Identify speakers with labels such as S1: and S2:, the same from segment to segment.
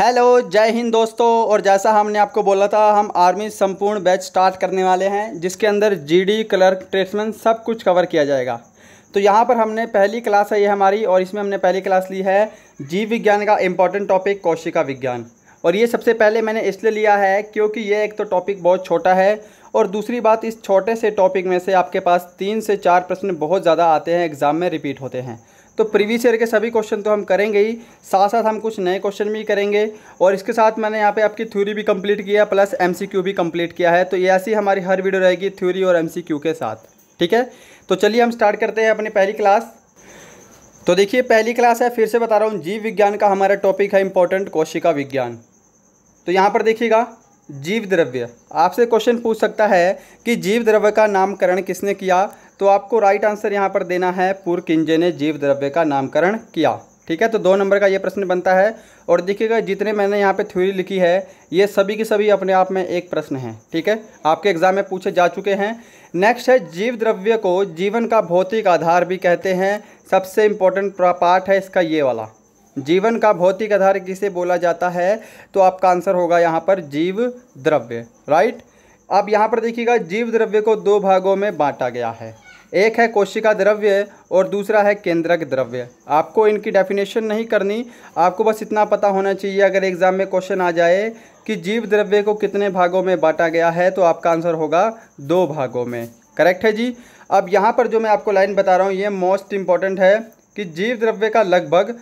S1: hello जय हिंद दोस्तों और जैसा हमने आपको बोला था हम आर्मी संपूर्ण बैच स्टार्ट करने वाले हैं जिसके अंदर जीडी क्लर्क ट्रेसमैन सब कुछ कवर किया जाएगा तो यहाँ पर हमने पहली क्लास है ये हमारी और इसमें हमने पहली क्लास ली है जीव विज्ञान का इम्पॉर्टेंट टॉपिक कौशिका विज्ञान और ये सबसे पहले मैंने इसलिए लिया है क्योंकि ये एक तो टॉपिक बहुत छोटा है और दूसरी बात इस छोटे से टॉपिक में से आपके पास तीन से चार प्रश्न बहुत ज़्यादा आते हैं एग्ज़ाम में रिपीट होते हैं तो प्रीवियस ईयर के सभी क्वेश्चन तो हम करेंगे ही साथ साथ हम कुछ नए क्वेश्चन भी करेंगे और इसके साथ मैंने यहाँ पे आपकी थ्योरी भी कंप्लीट किया प्लस एमसीक्यू भी कंप्लीट किया है तो ये ऐसी हमारी हर वीडियो रहेगी थ्योरी और एमसीक्यू के साथ ठीक है तो चलिए हम स्टार्ट करते हैं अपनी पहली क्लास तो देखिए पहली क्लास है फिर से बता रहा हूँ जीव विज्ञान का हमारा टॉपिक है इंपॉर्टेंट कोशिका विज्ञान तो यहाँ पर देखिएगा जीव द्रव्य आपसे क्वेश्चन पूछ सकता है कि जीव द्रव्य का नामकरण किसने किया तो आपको राइट आंसर यहाँ पर देना है पूर्व किंजे ने जीव द्रव्य का नामकरण किया ठीक है तो दो नंबर का ये प्रश्न बनता है और देखिएगा जितने मैंने यहाँ पे थ्योरी लिखी है ये सभी के सभी अपने आप में एक प्रश्न है ठीक है आपके एग्जाम में पूछे जा चुके हैं नेक्स्ट है जीव द्रव्य को जीवन का भौतिक आधार भी कहते हैं सबसे इंपॉर्टेंट पार्ट है इसका ये वाला जीवन का भौतिक आधार किसे बोला जाता है तो आपका आंसर होगा यहाँ पर जीव द्रव्य राइट अब यहाँ पर देखिएगा जीव द्रव्य को दो भागों में बांटा गया है एक है कोशिका द्रव्य और दूसरा है केंद्रक द्रव्य आपको इनकी डेफिनेशन नहीं करनी आपको बस इतना पता होना चाहिए अगर एग्ज़ाम में क्वेश्चन आ जाए कि जीव द्रव्य को कितने भागों में बांटा गया है तो आपका आंसर होगा दो भागों में करेक्ट है जी अब यहाँ पर जो मैं आपको लाइन बता रहा हूँ ये मोस्ट इम्पॉर्टेंट है कि जीव द्रव्य का लगभग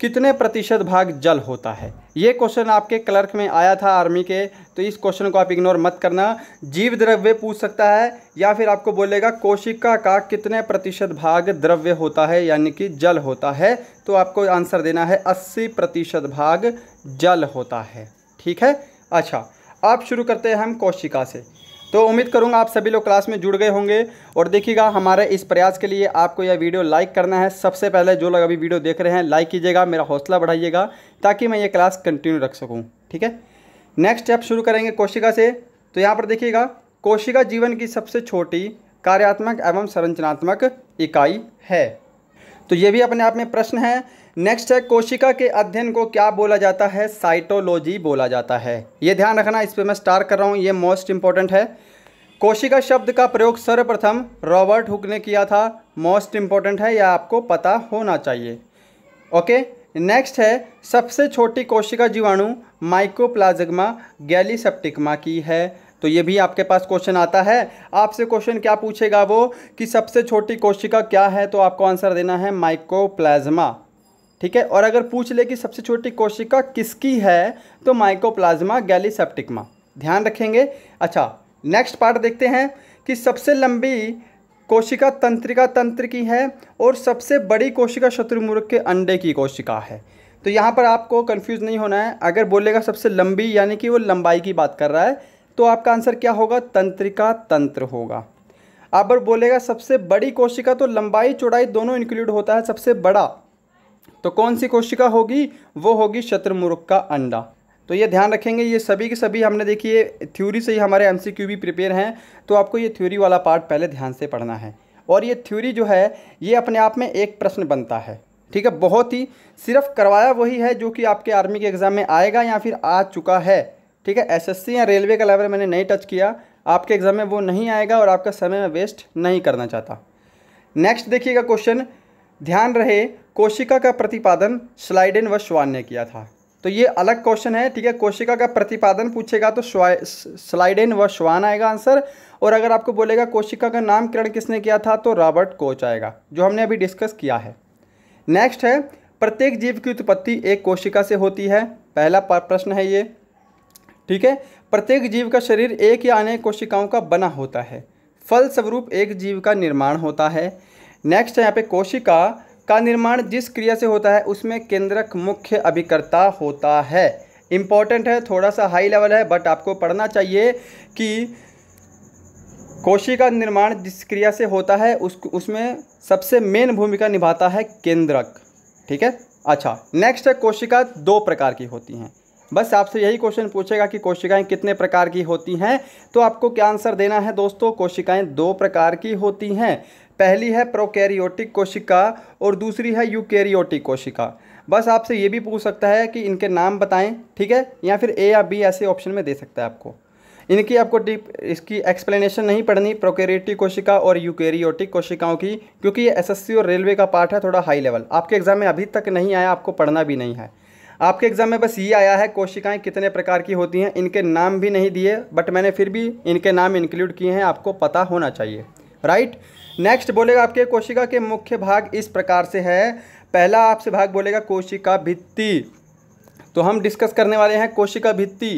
S1: कितने प्रतिशत भाग जल होता है ये क्वेश्चन आपके क्लर्क में आया था आर्मी के तो इस क्वेश्चन को आप इग्नोर मत करना जीव द्रव्य पूछ सकता है या फिर आपको बोलेगा कोशिका का कितने प्रतिशत भाग द्रव्य होता है यानी कि जल होता है तो आपको आंसर देना है अस्सी प्रतिशत भाग जल होता है ठीक है अच्छा आप शुरू करते हैं हम कोशिका से तो उम्मीद करूंगा आप सभी लोग क्लास में जुड़ गए होंगे और देखिएगा हमारे इस प्रयास के लिए आपको यह वीडियो लाइक करना है सबसे पहले जो लोग अभी वीडियो देख रहे हैं लाइक कीजिएगा मेरा हौसला बढ़ाइएगा ताकि मैं ये क्लास कंटिन्यू रख सकूँ ठीक है नेक्स्ट स्टेप शुरू करेंगे कोशिका से तो यहाँ पर देखिएगा कोशिका जीवन की सबसे छोटी कार्यात्मक एवं संरचनात्मक इकाई है तो ये भी अपने आप में प्रश्न है नेक्स्ट है कोशिका के अध्ययन को क्या बोला जाता है साइटोलॉजी बोला जाता है ये ध्यान रखना इस पर मैं स्टार कर रहा हूँ ये मोस्ट इम्पॉर्टेंट है कोशिका शब्द का प्रयोग सर्वप्रथम रॉबर्ट हुक ने किया था मोस्ट इम्पॉर्टेंट है यह आपको पता होना चाहिए ओके नेक्स्ट है सबसे छोटी कोशिका जीवाणु माइकोप्लाज्मा गैलीसेप्टिकमा की है तो ये भी आपके पास क्वेश्चन आता है आपसे क्वेश्चन क्या पूछेगा वो कि सबसे छोटी कोशिका क्या है तो आपको आंसर देना है माइकोप्लाज्मा ठीक है और अगर पूछ ले कि सबसे छोटी कोशिका किसकी है तो माइकोप्लाज्मा गैलीसेप्टिकमा ध्यान रखेंगे अच्छा नेक्स्ट पार्ट देखते हैं कि सबसे लंबी कोशिका तंत्रिका तंत्र की है और सबसे बड़ी कोशिका शत्रुमुर्ग के अंडे की कोशिका है तो यहाँ पर आपको कंफ्यूज नहीं होना है अगर बोलेगा सबसे लंबी यानी कि वो लंबाई की बात कर रहा है तो आपका आंसर क्या होगा तंत्रिका तंत्र होगा अब बोलेगा सबसे बड़ी कोशिका तो लंबाई चौड़ाई दोनों इंक्लूड होता है सबसे बड़ा तो कौन सी कोशिका होगी वो होगी शत्रुमुर्ग का अंडा तो ये ध्यान रखेंगे ये सभी के सभी हमने देखिए थ्योरी से ही हमारे एम भी प्रिपेयर हैं तो आपको ये थ्योरी वाला पार्ट पहले ध्यान से पढ़ना है और ये थ्योरी जो है ये अपने आप में एक प्रश्न बनता है ठीक है बहुत ही सिर्फ करवाया वही है जो कि आपके आर्मी के एग्ज़ाम में आएगा या फिर आ चुका है ठीक है एस या रेलवे का लेवल मैंने नहीं टच किया आपके एग्ज़ाम में वो नहीं आएगा और आपका समय में वेस्ट नहीं करना चाहता नेक्स्ट देखिएगा क्वेश्चन ध्यान रहे कोशिका का प्रतिपादन स्लाइडेन व श्वान ने किया था तो ये अलग क्वेश्चन है ठीक है कोशिका का प्रतिपादन पूछेगा तो स्लाइडेन व श्वान आएगा आंसर और अगर आपको बोलेगा कोशिका का नामकरण किसने किया था तो रॉबर्ट कोच आएगा जो हमने अभी डिस्कस किया है नेक्स्ट है प्रत्येक जीव की उत्पत्ति एक कोशिका से होती है पहला प्रश्न है ये ठीक है प्रत्येक जीव का शरीर एक या अनेक कोशिकाओं का बना होता है फल स्वरूप एक जीव का निर्माण होता है नेक्स्ट है यहाँ पे कोशिका का निर्माण जिस क्रिया से होता है उसमें केंद्रक मुख्य अभिकर्ता होता है इम्पॉर्टेंट है थोड़ा सा हाई लेवल है बट आपको पढ़ना चाहिए कि कोशिका निर्माण जिस क्रिया से होता है उस उसमें सबसे मेन भूमिका निभाता है केंद्रक ठीक है अच्छा नेक्स्ट है कोशिका दो प्रकार की होती हैं बस आपसे यही क्वेश्चन पूछेगा कि कोशिकाएं कितने प्रकार की होती हैं तो आपको क्या आंसर देना है दोस्तों कोशिकाएं दो प्रकार की होती हैं पहली है प्रोकैरियोटिक कोशिका और दूसरी है यूकैरियोटिक कोशिका बस आपसे ये भी पूछ सकता है कि इनके नाम बताएं ठीक है या फिर ए या बी ऐसे ऑप्शन में दे सकता है आपको इनकी आपको डीप इसकी एक्सप्लेनेशन नहीं पढ़नी प्रोकैरियोटिक कोशिका और यूकैरियोटिक कोशिकाओं की क्योंकि ये एसएससी और रेलवे का पार्ट है थोड़ा हाई लेवल आपके एग्ज़ाम में अभी तक नहीं आया आपको पढ़ना भी नहीं है आपके एग्ज़ाम में बस ये आया है कोशिकाएं कितने प्रकार की होती हैं इनके नाम भी नहीं दिए बट मैंने फिर भी इनके नाम इंक्लूड किए हैं आपको पता होना चाहिए राइट नेक्स्ट बोलेगा आपके कोशिका के मुख्य भाग इस प्रकार से है पहला आपसे भाग बोलेगा कोशिका भित्ति तो हम डिस्कस करने वाले हैं कोशिका भित्ति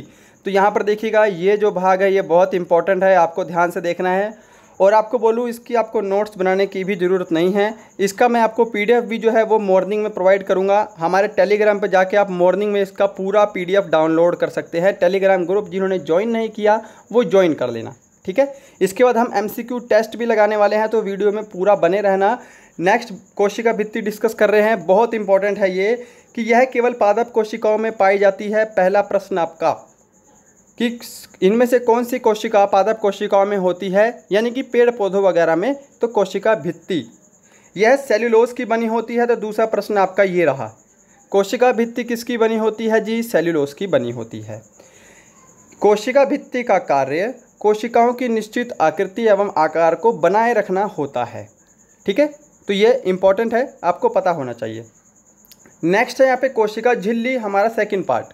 S1: तो यहाँ पर देखिएगा ये जो भाग है ये बहुत इंपॉर्टेंट है आपको ध्यान से देखना है और आपको बोलूँ इसकी आपको नोट्स बनाने की भी ज़रूरत नहीं है इसका मैं आपको पीडीएफ भी जो है वो मॉर्निंग में प्रोवाइड करूँगा हमारे टेलीग्राम पर जाके आप मॉर्निंग में इसका पूरा पीडीएफ डाउनलोड कर सकते हैं टेलीग्राम ग्रुप जिन्होंने ज्वाइन नहीं किया वो ज्वाइन कर लेना ठीक है इसके बाद हम एम टेस्ट भी लगाने वाले हैं तो वीडियो में पूरा बने रहना नेक्स्ट कोशिका भित्ति डिस्कस कर रहे हैं बहुत इंपॉर्टेंट है ये कि यह केवल पादप कोशिकाओं में पाई जाती है पहला प्रश्न आपका कि इनमें से कौन सी कोशिका पादप कोशिकाओं में होती है यानी कि पेड़ पौधों वगैरह में तो कोशिका भित्ति यह सेल्युलोज की बनी होती है तो दूसरा प्रश्न आपका ये रहा कोशिका भित्ति किसकी बनी होती है जी सेल्युलोज की बनी होती है कोशिका भित्ति का कार्य कोशिकाओं की निश्चित आकृति एवं आकार को बनाए रखना होता है ठीक है तो ये इम्पॉर्टेंट है आपको पता होना चाहिए नेक्स्ट है यहाँ पे कोशिका झिल्ली हमारा सेकंड पार्ट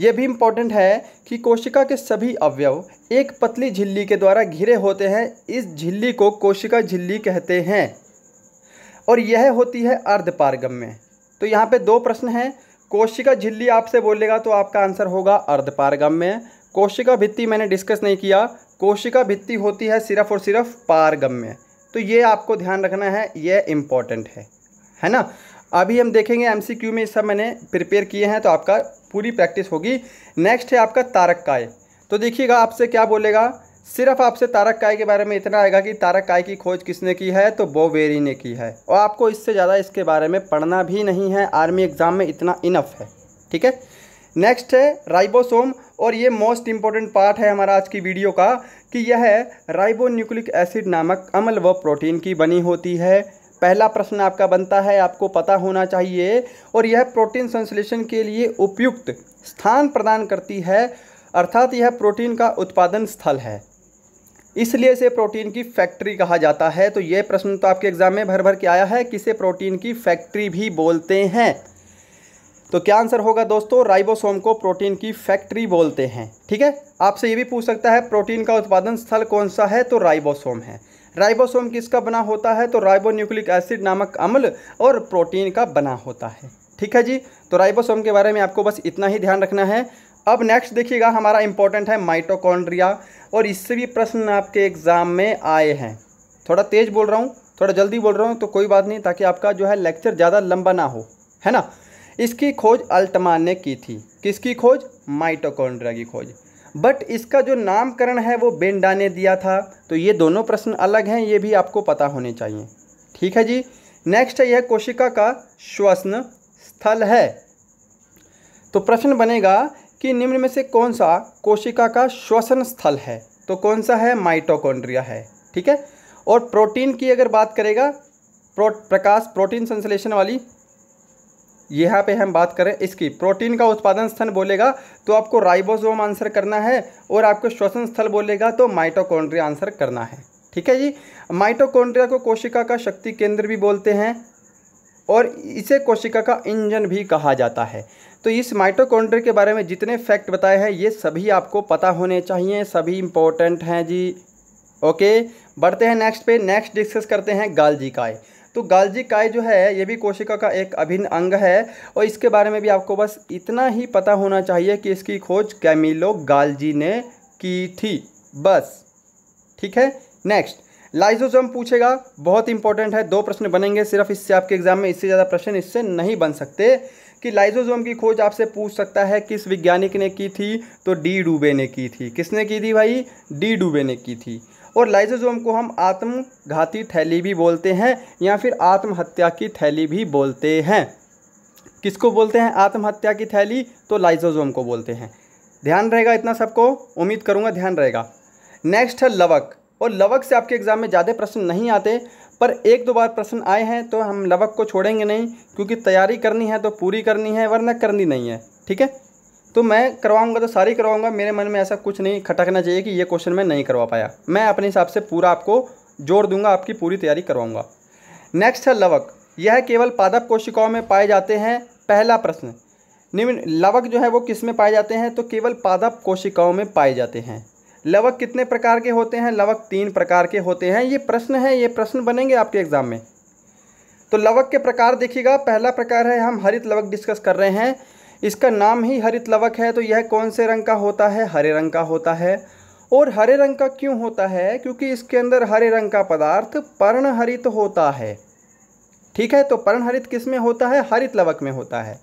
S1: ये भी इम्पॉर्टेंट है कि कोशिका के सभी अवयव एक पतली झिल्ली के द्वारा घिरे होते हैं इस झिल्ली को कोशिका झिल्ली कहते हैं और यह होती है अर्धपारगम में तो यहाँ पे दो प्रश्न हैं कोशिका झिल्ली आपसे बोलेगा तो आपका आंसर होगा अर्धपारगम में कोशिका भित्ति मैंने डिस्कस नहीं किया कोशिका भित्ति होती है सिर्फ और सिर्फ पारगम्य तो ये आपको ध्यान रखना है ये इम्पॉर्टेंट है है ना अभी हम देखेंगे क्यू में सब मैंने प्रिपेयर किए हैं तो आपका पूरी प्रैक्टिस होगी नेक्स्ट है आपका तारक काय तो देखिएगा आपसे क्या बोलेगा सिर्फ आपसे तारक काय के बारे में इतना आएगा कि तारक काय की खोज किसने की है तो बोवेरी ने की है और आपको इससे ज़्यादा इसके बारे में पढ़ना भी नहीं है आर्मी एग्ज़ाम में इतना इनफ है ठीक है नेक्स्ट है राइबोसोम और ये मोस्ट इम्पॉर्टेंट पार्ट है हमारा आज की वीडियो का कि यह राइबो न्यूक्लिक एसिड नामक अमल व प्रोटीन की बनी होती है पहला प्रश्न आपका बनता है आपको पता होना चाहिए और यह प्रोटीन संश्लेषण के लिए उपयुक्त स्थान प्रदान करती है अर्थात यह प्रोटीन का उत्पादन स्थल है इसलिए इसे प्रोटीन की फैक्ट्री कहा जाता है तो यह प्रश्न तो आपके एग्ज़ाम में भर भर के आया है किसे प्रोटीन की फैक्ट्री भी बोलते हैं तो क्या आंसर होगा दोस्तों राइबोसोम को प्रोटीन की फैक्ट्री बोलते हैं ठीक है आपसे ये भी पूछ सकता है प्रोटीन का उत्पादन स्थल कौन सा है तो राइबोसोम है राइबोसोम किसका बना होता है तो राइबोन्यूक्लिक एसिड नामक अम्ल और प्रोटीन का बना होता है ठीक है जी तो राइबोसोम के बारे में आपको बस इतना ही ध्यान रखना है अब नेक्स्ट देखिएगा हमारा इंपॉर्टेंट है माइटोकॉन्ड्रिया और इससे भी प्रश्न आपके एग्ज़ाम में आए हैं थोड़ा तेज़ बोल रहा हूँ थोड़ा जल्दी बोल रहा हूँ तो कोई बात नहीं ताकि आपका जो है लेक्चर ज़्यादा लंबा ना हो है ना इसकी खोज अल्टमान ने की थी किसकी खोज माइटोकॉन्ड्रिया की खोज बट इसका जो नामकरण है वो बेंडा ने दिया था तो ये दोनों प्रश्न अलग हैं ये भी आपको पता होने चाहिए ठीक है जी नेक्स्ट है यह कोशिका का श्वसन स्थल है तो प्रश्न बनेगा कि निम्न में से कौन सा कोशिका का श्वसन स्थल है तो कौन सा है माइटोकॉन्ड्रिया है ठीक है और प्रोटीन की अगर बात करेगा प्रो, प्रकाश प्रोटीन संश्लेषण वाली यहाँ पे हम बात करें इसकी प्रोटीन का उत्पादन स्थल बोलेगा तो आपको राइबोसोम आंसर करना है और आपको श्वसन स्थल बोलेगा तो माइटोकॉन्ड्रिया आंसर करना है ठीक है जी माइटोकॉन्ड्रिया को कोशिका का शक्ति केंद्र भी बोलते हैं और इसे कोशिका का इंजन भी कहा जाता है तो इस माइटोकॉन्ड्रिया के बारे में जितने फैक्ट बताए हैं ये सभी आपको पता होने चाहिए सभी इंपॉर्टेंट हैं जी ओके बढ़ते हैं नेक्स्ट पे नेक्स्ट डिस्कस करते हैं गालजी काय तो गालजी काय जो है ये भी कोशिका का एक अभिन्न अंग है और इसके बारे में भी आपको बस इतना ही पता होना चाहिए कि इसकी खोज कैमिलो गालजी ने की थी बस ठीक है नेक्स्ट लाइजोजम पूछेगा बहुत इंपॉर्टेंट है दो प्रश्न बनेंगे सिर्फ इससे आपके एग्जाम में इससे ज़्यादा प्रश्न इससे नहीं बन सकते कि लाइजोजोम की खोज आपसे पूछ सकता है किस वैज्ञानिक ने की थी तो डी डूबे ने की थी किसने की थी भाई डी डूबे ने की थी और लाइजोजोम को हम आत्मघाती थैली भी बोलते हैं या फिर आत्महत्या की थैली भी बोलते हैं किसको बोलते हैं आत्महत्या की थैली तो लाइजोजोम को बोलते हैं ध्यान रहेगा इतना सबको उम्मीद करूँगा ध्यान रहेगा नेक्स्ट है लवक और लवक से आपके एग्ज़ाम में ज़्यादा प्रश्न नहीं आते पर एक दो बार प्रश्न आए हैं तो हम लवक को छोड़ेंगे नहीं क्योंकि तैयारी करनी है तो पूरी करनी है वरना करनी नहीं है ठीक है तो मैं करवाऊंगा तो सारी करवाऊंगा मेरे मन में ऐसा कुछ नहीं खटकना चाहिए कि ये क्वेश्चन मैं नहीं करवा पाया मैं अपने हिसाब से पूरा आपको जोड़ दूंगा आपकी पूरी तैयारी करवाऊंगा नेक्स्ट है लवक यह केवल पादप कोशिकाओं में पाए जाते हैं पहला प्रश्न निम्न लवक जो है वो किस में पाए जाते हैं तो केवल पादप कोशिकाओं में पाए जाते हैं लवक कितने प्रकार के होते हैं लवक तीन प्रकार के होते हैं ये प्रश्न है ये प्रश्न बनेंगे आपके एग्ज़ाम में तो लवक के प्रकार देखिएगा पहला प्रकार है हम हरित लवक डिस्कस कर रहे हैं इसका नाम ही हरित लवक है तो यह कौन से रंग का होता है हरे रंग का होता है और हरे रंग का क्यों होता है क्योंकि इसके अंदर हरे रंग का पदार्थ पर्णहरित होता है ठीक है तो पर्णहरित किस में होता है हरित लवक में होता है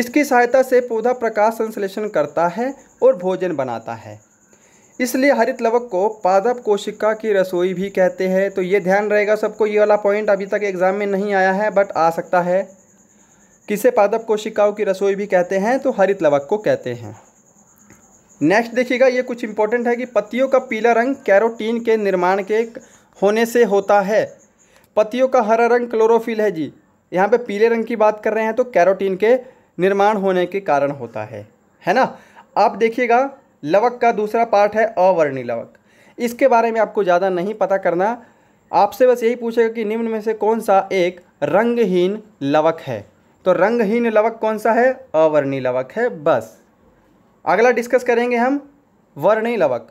S1: इसकी सहायता से पौधा प्रकाश संश्लेषण करता है और भोजन बनाता है इसलिए हरित लवक को पादप कोशिका की रसोई भी कहते हैं तो ये ध्यान रहेगा सबको ये वाला पॉइंट अभी तक एग्ज़ाम में नहीं आया है बट आ सकता है किसे पादप कोशिकाओं की रसोई भी कहते हैं तो हरित लवक को कहते हैं नेक्स्ट देखिएगा ये कुछ इंपॉर्टेंट है कि पत्तियों का पीला रंग कैरोटीन के निर्माण के होने से होता है पत्तियों का हरा रंग क्लोरोफिल है जी यहाँ पे पीले रंग की बात कर रहे हैं तो कैरोटीन के निर्माण होने के कारण होता है है ना आप देखिएगा लवक का दूसरा पार्ट है अवर्णी लवक इसके बारे में आपको ज़्यादा नहीं पता करना आपसे बस यही पूछेगा कि निम्न में से कौन सा एक रंगहीन लवक है तो रंगहीन लवक कौन सा है अवर्णी लवक है बस अगला डिस्कस करेंगे हम वर्णी लवक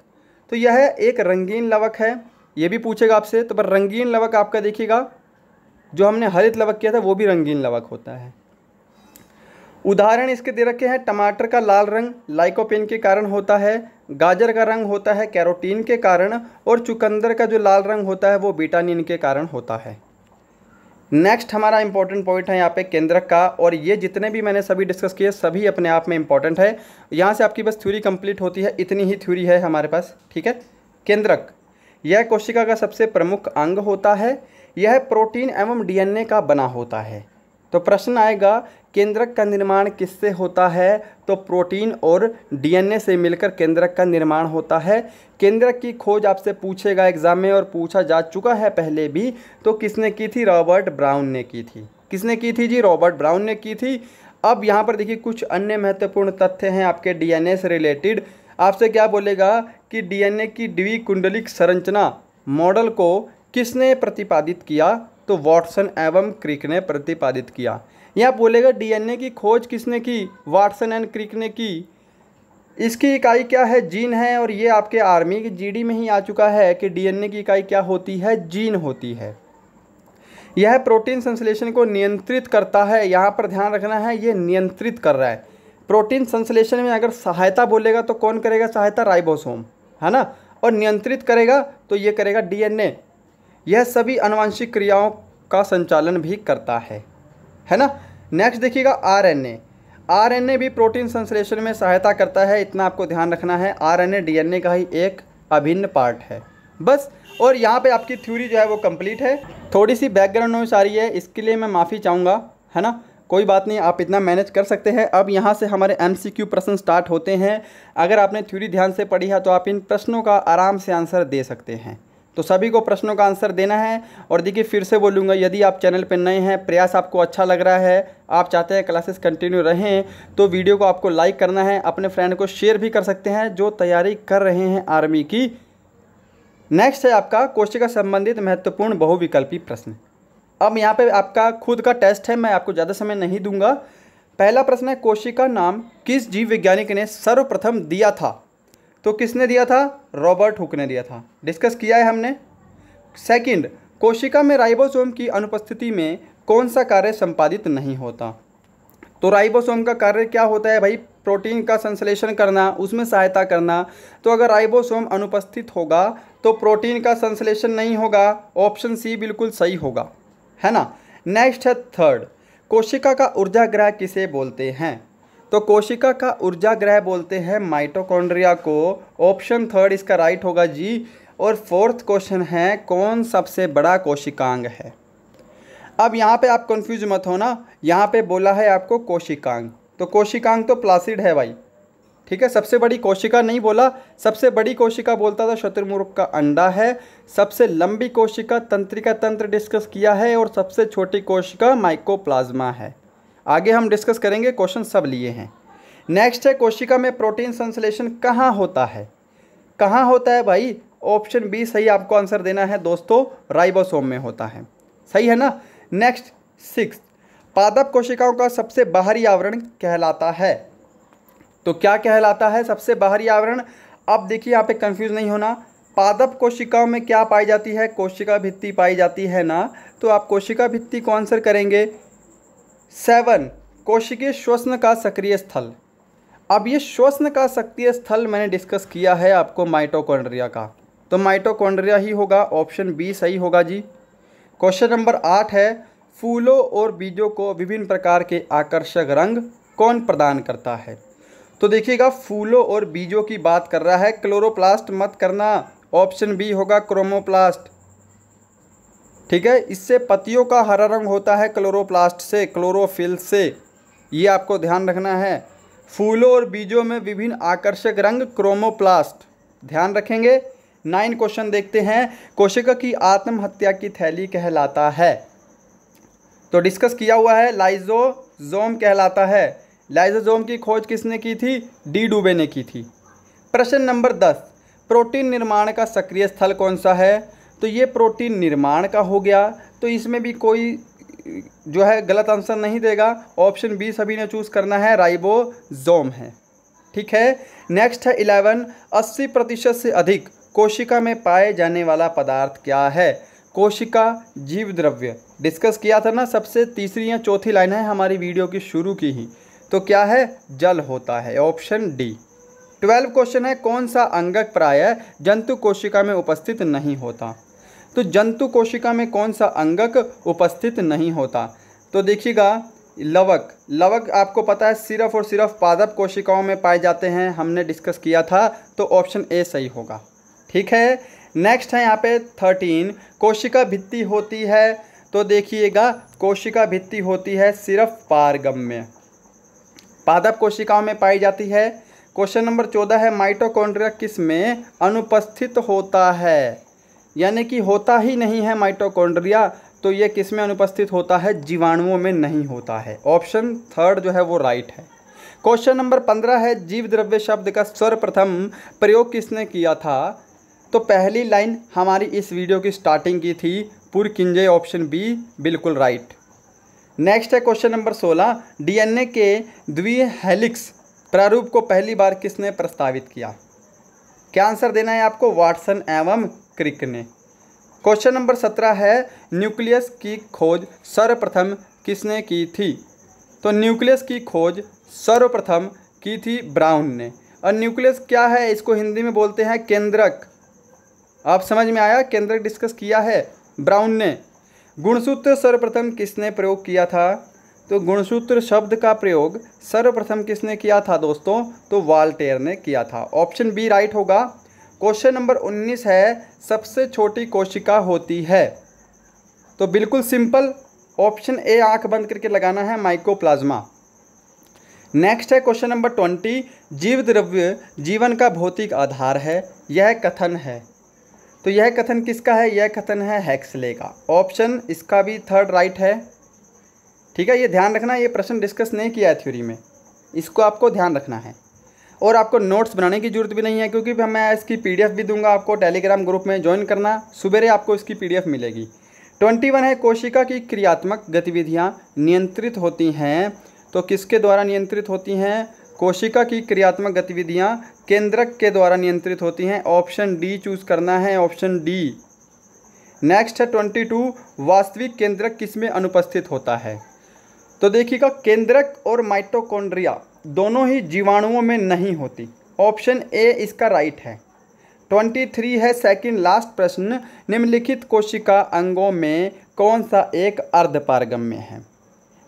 S1: तो यह है एक रंगीन लवक है ये भी पूछेगा आपसे तो पर रंगीन लवक आपका देखिएगा जो हमने हरित लवक किया था वो भी रंगीन लवक होता है उदाहरण इसके दे रखे हैं टमाटर का लाल रंग लाइकोपिन के कारण होता है गाजर का रंग होता है कैरोटीन के कारण और चुकंदर का जो लाल रंग होता है वो बीटानिन के कारण होता है नेक्स्ट हमारा इंपॉर्टेंट पॉइंट है यहाँ पे केंद्रक का और ये जितने भी मैंने सभी डिस्कस किए सभी अपने आप में इंपॉर्टेंट है यहाँ से आपकी बस थ्यूरी कंप्लीट होती है इतनी ही थ्यूरी है हमारे पास ठीक है केंद्रक यह कोशिका का सबसे प्रमुख अंग होता है यह प्रोटीन एवं डीएनए का बना होता है तो प्रश्न आएगा केंद्रक का निर्माण किससे होता है तो प्रोटीन और डीएनए से मिलकर केंद्रक का निर्माण होता है केंद्रक की खोज आपसे पूछेगा एग्जाम में और पूछा जा चुका है पहले भी तो किसने की थी रॉबर्ट ब्राउन ने की थी किसने की थी जी रॉबर्ट ब्राउन ने की थी अब यहाँ पर देखिए कुछ अन्य महत्वपूर्ण तथ्य हैं आपके डीएनए से रिलेटेड आपसे क्या बोलेगा कि डीएनए की डिवी कुंडलिक संरचना मॉडल को किसने प्रतिपादित किया तो वॉटसन एवं क्रिक ने प्रतिपादित किया यहाँ बोलेगा डीएनए की खोज किसने की वाटसन एंड क्रिक ने की इसकी इकाई क्या है जीन है और ये आपके आर्मी के जीडी में ही आ चुका है कि डीएनए की इकाई क्या होती है जीन होती है यह प्रोटीन संश्लेषण को नियंत्रित करता है यहाँ पर ध्यान रखना है ये नियंत्रित कर रहा है प्रोटीन संश्लेषण में अगर सहायता बोलेगा तो कौन करेगा सहायता राइबोसोम है ना और नियंत्रित करेगा तो ये करेगा डीएनए यह सभी अनुवांशिक क्रियाओं का संचालन भी करता है है ना नेक्स्ट देखिएगा आरएनए आरएनए भी प्रोटीन संश्लेषण में सहायता करता है इतना आपको ध्यान रखना है आरएनए डीएनए का ही एक अभिन्न पार्ट है बस और यहाँ पे आपकी थ्योरी जो है वो कंप्लीट है थोड़ी सी बैकग्राउंड नॉइस आ रही है इसके लिए मैं माफ़ी चाहूँगा है ना कोई बात नहीं आप इतना मैनेज कर सकते हैं अब यहाँ से हमारे क्यू प्रश्न स्टार्ट होते हैं अगर आपने थ्योरी ध्यान से पढ़ी है तो आप इन प्रश्नों का आराम से आंसर दे सकते हैं तो सभी को प्रश्नों का आंसर देना है और देखिए फिर से बोलूँगा यदि आप चैनल पर नए हैं प्रयास आपको अच्छा लग रहा है आप चाहते हैं क्लासेस कंटिन्यू रहें तो वीडियो को आपको लाइक करना है अपने फ्रेंड को शेयर भी कर सकते हैं जो तैयारी कर रहे हैं आर्मी की नेक्स्ट है आपका कोशिका संबंधित महत्वपूर्ण बहुविकल्पी प्रश्न अब यहाँ पे आपका खुद का टेस्ट है मैं आपको ज़्यादा समय नहीं दूंगा पहला प्रश्न है कोशिका नाम किस जीव वैज्ञानिक ने सर्वप्रथम दिया था तो किसने दिया था रॉबर्ट हुक ने दिया था डिस्कस किया है हमने सेकंड कोशिका में राइबोसोम की अनुपस्थिति में कौन सा कार्य संपादित नहीं होता तो राइबोसोम का कार्य क्या होता है भाई प्रोटीन का संश्लेषण करना उसमें सहायता करना तो अगर राइबोसोम अनुपस्थित होगा तो प्रोटीन का संश्लेषण नहीं होगा ऑप्शन सी बिल्कुल सही होगा है ना नेक्स्ट है थर्ड कोशिका का ऊर्जा ग्रह किसे बोलते हैं तो कोशिका का ऊर्जा ग्रह बोलते हैं माइटोकॉन्ड्रिया को ऑप्शन थर्ड इसका राइट होगा जी और फोर्थ क्वेश्चन है कौन सबसे बड़ा कोशिकांग है अब यहाँ पे आप कंफ्यूज मत हो ना यहाँ पे बोला है आपको कोशिकांग तो कोशिकांग तो प्लासिड है भाई ठीक है सबसे बड़ी कोशिका नहीं बोला सबसे बड़ी कोशिका बोलता था शत्रुमुर्ग का अंडा है सबसे लंबी कोशिका तंत्रिका तंत्र डिस्कस किया है और सबसे छोटी कोशिका माइकोप्लाज्मा है आगे हम डिस्कस करेंगे क्वेश्चन सब लिए हैं नेक्स्ट है कोशिका में प्रोटीन संश्लेषण कहाँ होता है कहाँ होता है भाई ऑप्शन बी सही आपको आंसर देना है दोस्तों राइबोसोम में होता है सही है ना नेक्स्ट सिक्स पादप कोशिकाओं का सबसे बाहरी आवरण कहलाता है तो क्या कहलाता है सबसे बाहरी आवरण अब देखिए यहाँ पे कंफ्यूज नहीं होना पादप कोशिकाओं में क्या पाई जाती है कोशिका भित्ति पाई जाती है ना तो आप कोशिका भित्ति को आंसर करेंगे सेवन कोशिकीय श्वसन का सक्रिय स्थल अब ये श्वसन का सक्रिय स्थल मैंने डिस्कस किया है आपको माइटोकॉन्ड्रिया का तो माइटोकॉन्ड्रिया ही होगा ऑप्शन बी सही होगा जी क्वेश्चन नंबर आठ है फूलों और बीजों को विभिन्न प्रकार के आकर्षक रंग कौन प्रदान करता है तो देखिएगा फूलों और बीजों की बात कर रहा है क्लोरोप्लास्ट मत करना ऑप्शन बी होगा क्रोमोप्लास्ट ठीक है इससे पत्तियों का हरा रंग होता है क्लोरोप्लास्ट से क्लोरोफिल से ये आपको ध्यान रखना है फूलों और बीजों में विभिन्न आकर्षक रंग क्रोमोप्लास्ट ध्यान रखेंगे नाइन क्वेश्चन देखते हैं कोशिका की आत्महत्या की थैली कहलाता है तो डिस्कस किया हुआ है लाइजोजोम कहलाता है लाइजोजोम की खोज किसने की थी डी डूबे ने की थी प्रश्न नंबर दस प्रोटीन निर्माण का सक्रिय स्थल कौन सा है तो ये प्रोटीन निर्माण का हो गया तो इसमें भी कोई जो है गलत आंसर नहीं देगा ऑप्शन बी सभी ने चूज़ करना है राइबोजोम है ठीक है नेक्स्ट है इलेवन अस्सी प्रतिशत से अधिक कोशिका में पाए जाने वाला पदार्थ क्या है कोशिका जीव द्रव्य डिस्कस किया था ना सबसे तीसरी या चौथी लाइन है हमारी वीडियो की शुरू की ही तो क्या है जल होता है ऑप्शन डी ट्वेल्व क्वेश्चन है कौन सा अंगक प्राय जंतु कोशिका में उपस्थित नहीं होता तो जंतु कोशिका में कौन सा अंगक उपस्थित नहीं होता तो देखिएगा लवक लवक आपको पता है सिर्फ और सिर्फ पादप कोशिकाओं में पाए जाते हैं हमने डिस्कस किया था तो ऑप्शन ए सही होगा ठीक है नेक्स्ट है यहाँ पे थर्टीन कोशिका भित्ति होती है तो देखिएगा कोशिका भित्ति होती है सिर्फ पारगम में पादप कोशिकाओं में पाई जाती है क्वेश्चन नंबर चौदह है माइटोकॉन्ड्रिया किस में अनुपस्थित होता है यानी कि होता ही नहीं है माइटोकॉन्ड्रिया तो ये किस में अनुपस्थित होता है जीवाणुओं में नहीं होता है ऑप्शन थर्ड जो है वो राइट है क्वेश्चन नंबर पंद्रह है जीव द्रव्य शब्द का सर्वप्रथम प्रयोग किसने किया था तो पहली लाइन हमारी इस वीडियो की स्टार्टिंग की थी पुर किंजय ऑप्शन बी बिल्कुल राइट नेक्स्ट है क्वेश्चन नंबर सोलह डीएनए के हेलिक्स प्रारूप को पहली बार किसने प्रस्तावित किया क्या आंसर देना है आपको वाटसन एवं क्रिक ने क्वेश्चन नंबर सत्रह है न्यूक्लियस की खोज सर्वप्रथम किसने की थी तो न्यूक्लियस की खोज सर्वप्रथम की थी ब्राउन ने और न्यूक्लियस क्या है इसको हिंदी में बोलते हैं केंद्रक आप समझ में आया केंद्रक डिस्कस किया है ब्राउन ने गुणसूत्र सर्वप्रथम किसने प्रयोग किया था तो गुणसूत्र शब्द का प्रयोग सर्वप्रथम किसने किया था दोस्तों तो वाल्टेयर ने किया था ऑप्शन बी राइट होगा क्वेश्चन नंबर उन्नीस है सबसे छोटी कोशिका होती है तो बिल्कुल सिंपल ऑप्शन ए आंख बंद करके लगाना है माइकोप्लाज्मा नेक्स्ट है क्वेश्चन नंबर ट्वेंटी जीव द्रव्य जीवन का भौतिक आधार है यह कथन है तो यह कथन किसका है यह कथन है हैक्सले का ऑप्शन इसका भी थर्ड राइट है ठीक है ये ध्यान रखना ये प्रश्न डिस्कस नहीं किया है थ्योरी में इसको आपको ध्यान रखना है और आपको नोट्स बनाने की जरूरत भी नहीं है क्योंकि मैं इसकी पीडीएफ भी दूंगा आपको टेलीग्राम ग्रुप में ज्वाइन करना सुबेरे आपको इसकी पीडीएफ मिलेगी ट्वेंटी वन है कोशिका की क्रियात्मक गतिविधियाँ नियंत्रित होती हैं तो किसके द्वारा नियंत्रित होती हैं कोशिका की क्रियात्मक गतिविधियाँ केंद्रक के द्वारा नियंत्रित होती हैं ऑप्शन डी चूज़ करना है ऑप्शन डी नेक्स्ट है ट्वेंटी टू वास्तविक केंद्रक किसमें अनुपस्थित होता है तो देखिएगा केंद्रक और माइटोकॉन्ड्रिया दोनों ही जीवाणुओं में नहीं होती ऑप्शन ए इसका राइट है ट्वेंटी थ्री है सेकंड लास्ट प्रश्न निम्नलिखित कोशिका अंगों में कौन सा एक अर्धपारगम्य है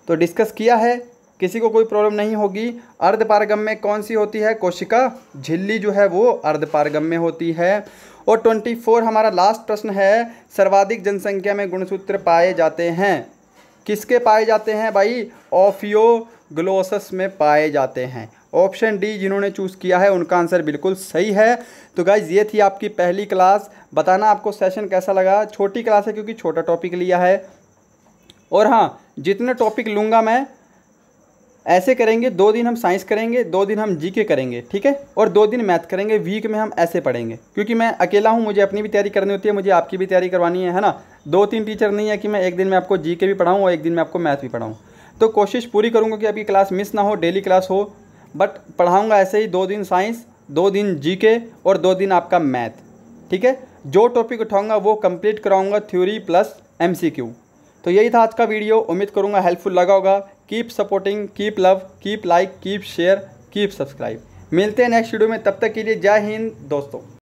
S1: तो डिस्कस किया है किसी को कोई प्रॉब्लम नहीं होगी अर्धपारगम में कौन सी होती है कोशिका झिल्ली जो है वो अर्धपारगम में होती है और ट्वेंटी फोर हमारा लास्ट प्रश्न है सर्वाधिक जनसंख्या में गुणसूत्र पाए जाते हैं किसके पाए जाते हैं भाई ऑफियो ग्लोसस में पाए जाते हैं ऑप्शन डी जिन्होंने चूज़ किया है उनका आंसर बिल्कुल सही है तो गाइज ये थी आपकी पहली क्लास बताना आपको सेशन कैसा लगा छोटी क्लास है क्योंकि छोटा टॉपिक लिया है और हाँ जितने टॉपिक लूँगा मैं ऐसे करेंगे दो दिन हम साइंस करेंगे दो दिन हम जीके करेंगे ठीक है और दो दिन मैथ करेंगे वीक में हम ऐसे पढ़ेंगे क्योंकि मैं अकेला हूँ मुझे अपनी भी तैयारी करनी होती है मुझे आपकी भी तैयारी करवानी है है ना दो तीन टीचर नहीं है कि मैं एक दिन में आपको जीके भी पढ़ाऊँ और एक दिन में आपको मैथ भी पढ़ाऊँ तो कोशिश पूरी करूँगा कि आपकी क्लास मिस ना हो डेली क्लास हो बट पढ़ाऊँगा ऐसे ही दो दिन साइंस दो दिन जीके और दो दिन आपका मैथ ठीक है जो टॉपिक उठाऊंगा वो कंप्लीट कराऊँगा थ्योरी प्लस एमसीक्यू तो यही था आज का वीडियो उम्मीद करूँगा हेल्पफुल लगा होगा keep supporting keep love keep like keep share keep subscribe मिलते हैं नेक्स्ट वीडियो में तब तक के लिए जय हिंद दोस्तों